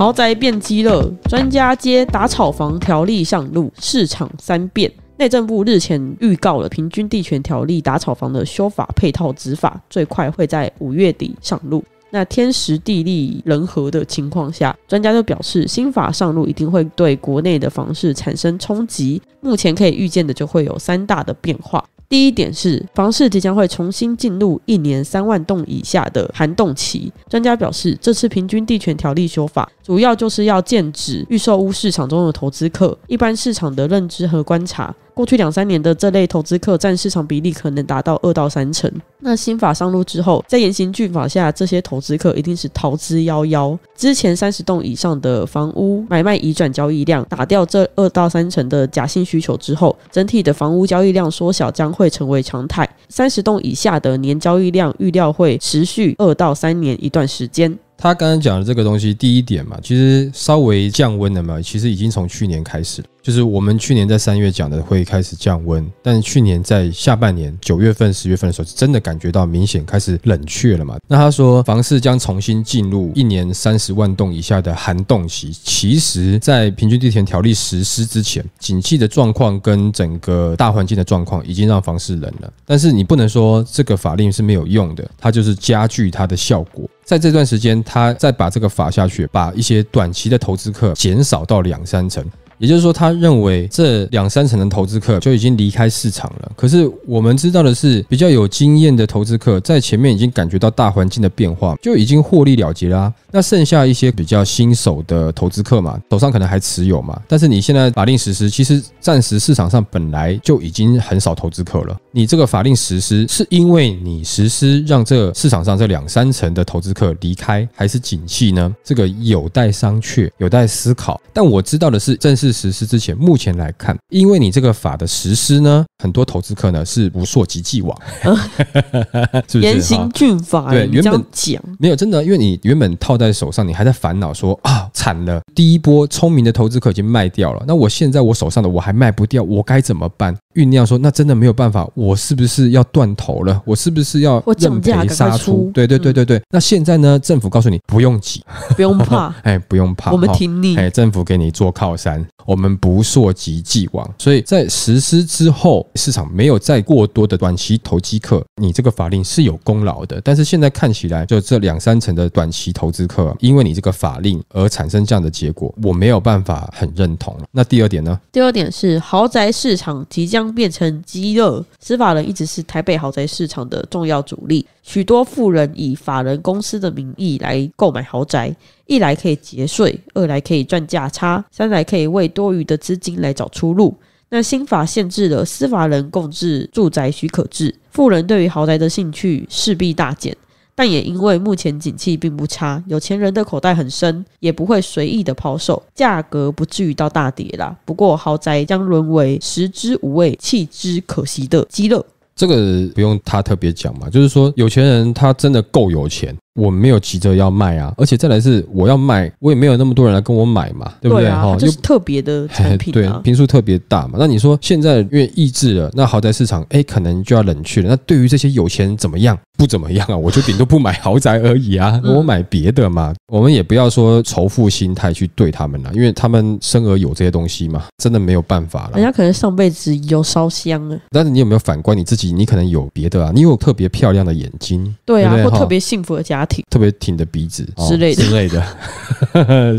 豪宅变鸡肋，专家接打炒房条例上路，市场三变。内政部日前预告了平均地权条例打炒房的修法配套执法，最快会在五月底上路。那天时地利人和的情况下，专家就表示，新法上路一定会对国内的房市产生冲击。目前可以预见的就会有三大的变化。第一点是房市即将会重新进入一年三万栋以下的寒冬期。专家表示，这次平均地权条例修法。主要就是要建指预售屋市场中的投资客，一般市场的认知和观察，过去两三年的这类投资客占市场比例可能达到二到三成。那新法上路之后，在严刑峻法下，这些投资客一定是逃之夭夭。之前三十栋以上的房屋买卖移转交易量，打掉这二到三成的假性需求之后，整体的房屋交易量缩小将会成为常态。三十栋以下的年交易量，预料会持续二到三年一段时间。他刚刚讲的这个东西，第一点嘛，其实稍微降温了嘛，其实已经从去年开始了。就是我们去年在三月讲的会开始降温，但去年在下半年九月份、十月份的时候，真的感觉到明显开始冷却了嘛？那他说房市将重新进入一年三十万栋以下的寒冻期。其实，在平均地权条例实施之前，景气的状况跟整个大环境的状况已经让房市冷了。但是你不能说这个法令是没有用的，它就是加剧它的效果。在这段时间，他再把这个法下去，把一些短期的投资客减少到两三成。也就是说，他认为这两三成的投资客就已经离开市场了。可是我们知道的是，比较有经验的投资客在前面已经感觉到大环境的变化，就已经获利了结啦。那剩下一些比较新手的投资客嘛，手上可能还持有嘛。但是你现在法令实施，其实暂时市场上本来就已经很少投资客了。你这个法令实施，是因为你实施让这市场上这两三成的投资客离开，还是景气呢？这个有待商榷，有待思考。但我知道的是，正是。实施之前，目前来看，因为你这个法的实施呢，很多投资客呢是无所及既往，是不是严刑峻法？对，原本讲没有真的，因为你原本套在手上，你还在烦恼说啊，惨了，第一波聪明的投资客已经卖掉了，那我现在我手上的我还卖不掉，我该怎么办？酝酿说，那真的没有办法，我是不是要断头了？我是不是要认赔杀出？对对对对对。那现在呢？政府告诉你不用急，不用怕，哎，不用怕。我们挺你，哎，政府给你做靠山，我们不溯及既往。所以在实施之后，市场没有再过多的短期投机客，你这个法令是有功劳的。但是现在看起来，就这两三成的短期投资客，因为你这个法令而产生这样的结果，我没有办法很认同那第二点呢？第二点是豪宅市场即将。将变成饥饿。司法人一直是台北豪宅市场的重要主力，许多富人以法人公司的名义来购买豪宅，一来可以节税，二来可以赚价差，三来可以为多余的资金来找出路。那新法限制了司法人共治住宅许可制，富人对于豪宅的兴趣势必大减。但也因为目前景气并不差，有钱人的口袋很深，也不会随意的抛售，价格不至于到大跌啦。不过豪宅将沦为食之无味、弃之可惜的鸡肋，这个不用他特别讲嘛，就是说有钱人他真的够有钱。我没有急着要卖啊，而且再来是我要卖，我也没有那么多人来跟我买嘛，对不对？哈，就是特别的产品，对，频数特别大嘛。那你说现在因为抑制了，那豪宅市场哎，可能就要冷却了。那对于这些有钱人怎么样，不怎么样啊，我就顶多不买豪宅而已啊，我买别的嘛。我们也不要说仇富心态去对他们了，因为他们生而有这些东西嘛，真的没有办法了。人家可能上辈子有烧香啊。但是你有没有反观你自己？你可能有别的啊，你有特别漂亮的眼睛，对啊，或特别幸福的家。挺特别挺的鼻子之类之类的，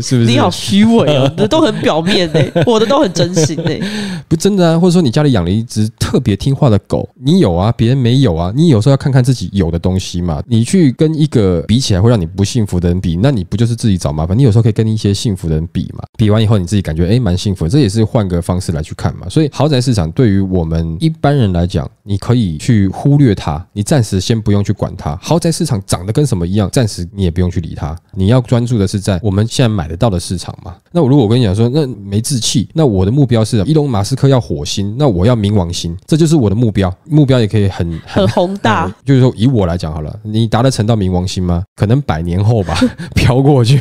是不是？你好虚伪啊！你的都很表面呢，我的都很真心呢。不真的啊，或者说你家里养了一只特别听话的狗，你有啊，别人没有啊。你有时候要看看自己有的东西嘛。你去跟一个比起来会让你不幸福的人比，那你不就是自己找麻烦？你有时候可以跟一些幸福的人比嘛。比完以后你自己感觉哎蛮幸福，这也是换个方式来去看嘛。所以豪宅市场对于我们一般人来讲，你可以去忽略它，你暂时先不用去管它。豪宅市场涨得跟什么？一样，暂时你也不用去理它。你要专注的是在我们现在买得到的市场嘛。那我如果我跟你讲说，那没志气。那我的目标是，伊隆马斯克要火星，那我要冥王星，这就是我的目标。目标也可以很很宏大，就是说以我来讲好了，你达得成到冥王星吗？可能百年后吧，飘过去。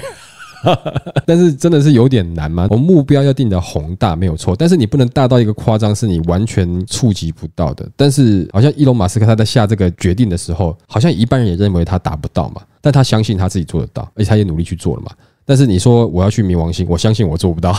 但是真的是有点难吗？我目标要定的宏大没有错，但是你不能大到一个夸张是你完全触及不到的。但是，好像伊隆马斯克他在下这个决定的时候，好像一般人也认为他达不到嘛，但他相信他自己做得到，而且他也努力去做了嘛。但是你说我要去冥王星，我相信我做不到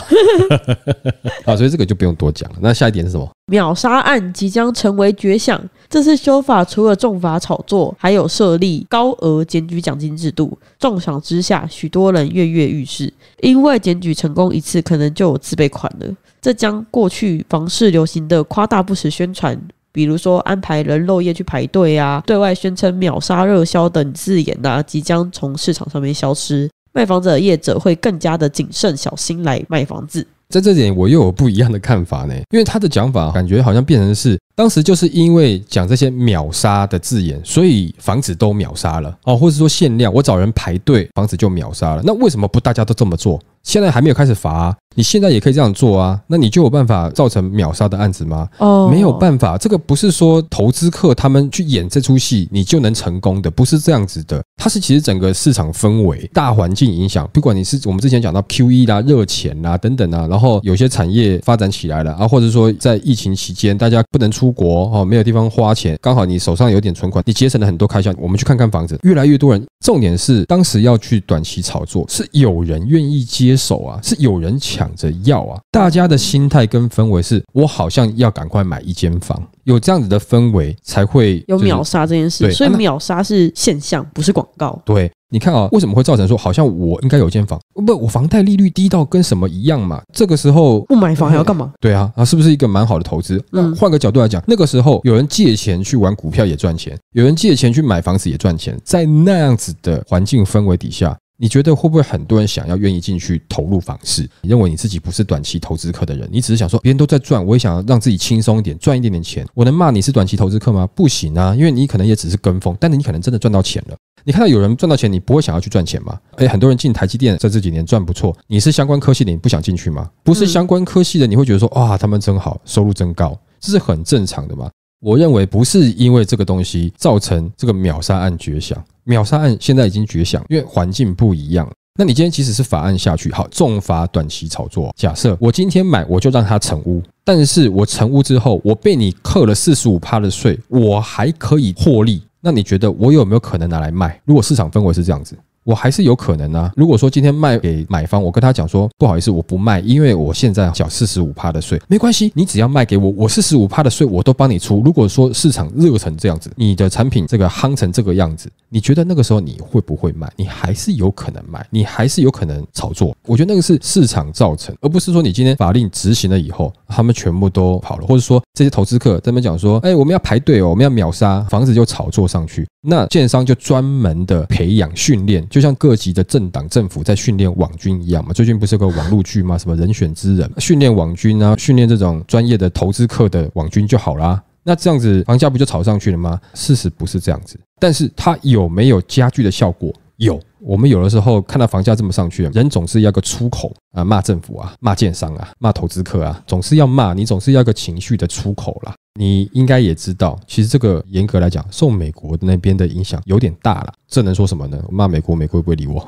啊，所以这个就不用多讲了。那下一点是什么？秒杀案即将成为绝响。这次修法除了重罚炒作，还有设立高额检举奖金制度。重赏之下，许多人跃跃欲试，因为检举成功一次，可能就有自备款了。这将过去房市流行的夸大不实宣传，比如说安排人肉夜去排队啊，对外宣称秒杀热销等字眼呐，即将从市场上面消失。卖房者业者会更加的谨慎小心来卖房子。在这点我又有不一样的看法呢，因为他的讲法感觉好像变成是，当时就是因为讲这些秒杀的字眼，所以房子都秒杀了哦，或者说限量，我找人排队，房子就秒杀了。那为什么不大家都这么做？现在还没有开始罚，你现在也可以这样做啊？那你就有办法造成秒杀的案子吗？哦，没有办法，这个不是说投资客他们去演这出戏，你就能成功的，不是这样子的。它是其实整个市场氛围、大环境影响，不管你是我们之前讲到 Q E 啦、热钱啦等等啊，然后有些产业发展起来了啊，或者说在疫情期间大家不能出国哦，没有地方花钱，刚好你手上有点存款，你节省了很多开销。我们去看看房子，越来越多人。重点是当时要去短期炒作，是有人愿意接。手啊，是有人抢着要啊！大家的心态跟氛围是，我好像要赶快买一间房，有这样子的氛围才会有秒杀这件事。所以秒杀是现象，不是广告。对，你看啊，为什么会造成说，好像我应该有间房？不，我房贷利率低到跟什么一样嘛？这个时候不买房还要干嘛？对啊，啊，是不是一个蛮好的投资？那换个角度来讲，那个时候有人借钱去玩股票也赚钱，有人借钱去买房子也赚钱，在那样子的环境氛围底下。你觉得会不会很多人想要愿意进去投入房市？你认为你自己不是短期投资客的人，你只是想说，别人都在赚，我也想要让自己轻松一点，赚一点点钱。我能骂你是短期投资客吗？不行啊，因为你可能也只是跟风，但是你可能真的赚到钱了。你看到有人赚到钱，你不会想要去赚钱吗？诶，很多人进台积电，在这几年赚不错，你是相关科系的，你不想进去吗？不是相关科系的，你会觉得说，哇，他们真好，收入真高，这是很正常的嘛？我认为不是因为这个东西造成这个秒杀案绝响，秒杀案现在已经绝响，因为环境不一样。那你今天即使是法案下去，好重罚短期炒作，假设我今天买，我就让它成屋，但是我成屋之后，我被你扣了四十五趴的税，我还可以获利，那你觉得我有没有可能拿来卖？如果市场氛围是这样子？我还是有可能啊。如果说今天卖给买方，我跟他讲说，不好意思，我不卖，因为我现在缴四十五趴的税，没关系，你只要卖给我，我四十五趴的税我都帮你出。如果说市场热成这样子，你的产品这个夯成这个样子，你觉得那个时候你会不会卖？你还是有可能卖，你还是有可能炒作。我觉得那个是市场造成，而不是说你今天法令执行了以后，他们全部都跑了，或者说。这些投资客他们讲说，哎，我们要排队哦，我们要秒杀房子就炒作上去。那建商就专门的培养训练，就像各级的政党政府在训练网军一样嘛。最近不是有个网络剧吗？什么人选之人训练网军啊，训练这种专业的投资客的网军就好啦。那这样子房价不就炒上去了吗？事实不是这样子，但是它有没有加剧的效果？有。我们有的时候看到房价这么上去，人总是要个出口啊，骂政府啊，骂建商啊，骂投资客啊，总是要骂，你总是要个情绪的出口啦。你应该也知道，其实这个严格来讲，受美国那边的影响有点大了。这能说什么呢？骂美国，美国会不会理我？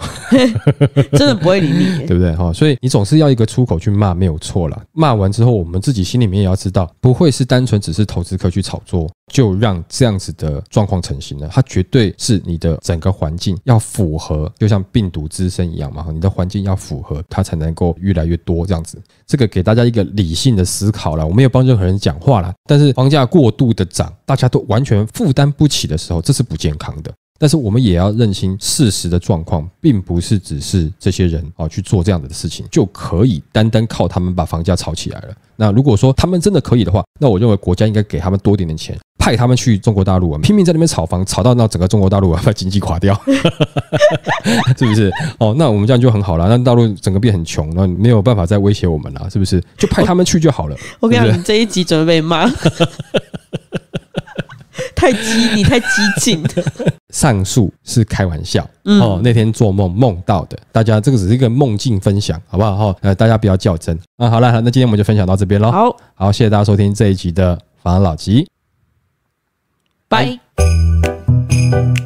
真的不会理你，对不对哈？所以你总是要一个出口去骂，没有错了。骂完之后，我们自己心里面也要知道，不会是单纯只是投资客去炒作，就让这样子的状况成型了。它绝对是你的整个环境要符合。就像病毒滋生一样嘛，你的环境要符合，它才能够越来越多这样子。这个给大家一个理性的思考了。我没有帮任何人讲话了，但是房价过度的涨，大家都完全负担不起的时候，这是不健康的。但是我们也要认清事实的状况，并不是只是这些人啊去做这样的事情就可以，单单靠他们把房价炒起来了。那如果说他们真的可以的话，那我认为国家应该给他们多点点钱。派他们去中国大陆，拼命在那边炒房，炒到那整个中国大陆啊，把经济垮掉，是不是？哦，那我们这样就很好了，那大陆整个变很穷，那没有办法再威胁我们了，是不是？就派他们去就好了。我跟你讲，这一集准备骂，太激，你太激进。上述是开玩笑哦，那天做梦梦到的，大家这个只是一个梦境分享，好不好？哈，呃，大家不要较真。啊。好了，那今天我们就分享到这边喽。好，好，谢谢大家收听这一集的房老吉。Bye. Bye.